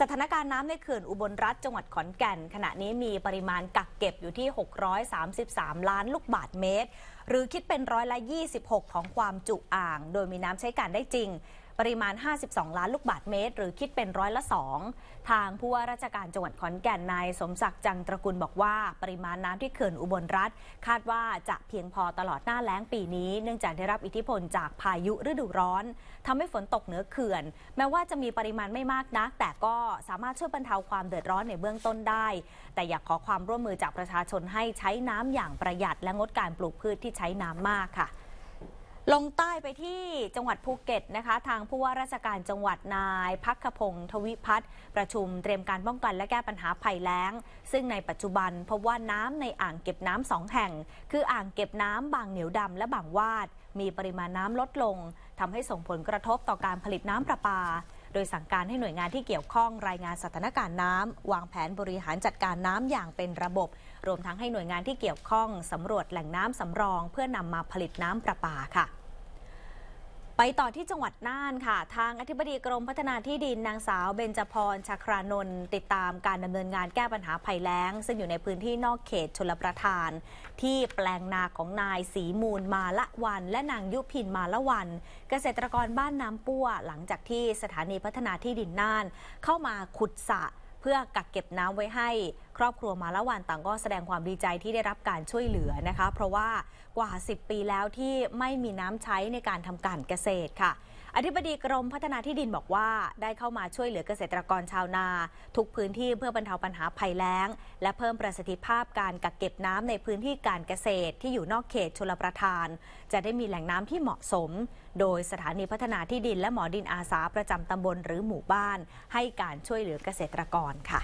สถานการณ์น้ำในเขื่อนอุบลรัฐจังหวัดขอนแก่นขณะนี้มีปริมาณกักเก็บอยู่ที่ 633 ล้านลูกบาทเมตร หรือคิดเป็นร้อยละ 26 ของความจุอ่าง โดยมีน้ำใช้การได้จริงปริมาณ 52 ล้านลูกบาทเมตร หรือคิดเป็นร้อยละ 2 ทางผู้ว่าราชการจังหวัดขอนแก่น นายสมศักดิ์ จังตระกูลบอกว่า ปริมาณน้ำที่เขื่อนอุบลรัฐ คาดว่าจะเพียงพอตลอดหน้าแล้งปีนี้ เนื่องจากได้รับอิทธิพลจากพายุฤดูร้อน ทำให้ฝนตกเหนือเขื่อน แม้ว่าจะมีปริมาณไม่มากนัก แต่ก็สามารถช่วยบรรเทาความเดือดร้อนในเบื้องต้นได้ แต่อยากขอความร่วมมือจากประชาชนให้ใช้น้ำอย่างประหยัด และงดการปลูกพืชที่ใช้น้ำมากค่ะลงใต้ไปที่จังหวัดภูเก็ตนะคะ ทางผู้ว่าราชการจังหวัดนาย พักพงศ์ทวิพัฒน์ประชุมเตรียมการป้องกันและแก้ปัญหาภัยแล้ง ซึ่งในปัจจุบันพบว่าน้ำในอ่างเก็บน้ำสองแห่ง คืออ่างเก็บน้ำ บางเหนียวดำและบางวาด มีปริมาณน้ำลดลง ทำให้ส่งผลกระทบต่อการผลิตน้ำประปาโดยสั่งการให้หน่วยงานที่เกี่ยวข้องรายงานสถานการณ์น้ำวางแผนบริหารจัดการน้ำอย่างเป็นระบบ รวมทั้งให้หน่วยงานที่เกี่ยวข้องสำรวจแหล่งน้ำสำรอง เพื่อนำมาผลิตน้ำประปาค่ะไปต่อที่จังหวัดน่านค่ะ ทางอธิบดีกรมพัฒนาที่ดิน นางสาวเบญจพรชาครานนท์ติดตามการดำเนินงานแก้ปัญหาภัยแล้ง ซึ่งอยู่ในพื้นที่นอกเขต ชลประทาน ที่แปลงนาของนายสีมูลมาละวัน และนางยุพินมาละวัน เกษตรกรบ้านน้ำปั้วหลังจากที่สถานีพัฒนาที่ดินน่าน เข้ามาขุดสระเพื่อกักเก็บน้ำไว้ให้ครอบครัวมาละวันต่างก็แสดงความดีใจที่ได้รับการช่วยเหลือนะคะเพราะว่ากว่า10ปีแล้วที่ไม่มีน้ำใช้ในการทำการเกษตรค่ะ อธิบดีกรมพัฒนาที่ดินบอกว่า ได้เข้ามาช่วยเหลือเกษตรกรชาวนา ทุกพื้นที่เพื่อบรรเทาปัญหาภัยแล้งและเพิ่มประสิทธิภาพการกักเก็บน้ำในพื้นที่การเกษตร ที่อยู่นอกเขตชลประทาน จะได้มีแหล่งน้ำที่เหมาะสม โดยสถานีพัฒนาที่ดินและหมอดินอาสาประจำตำบลหรือหมู่บ้านให้การช่วยเหลือเกษตรกรค่ะ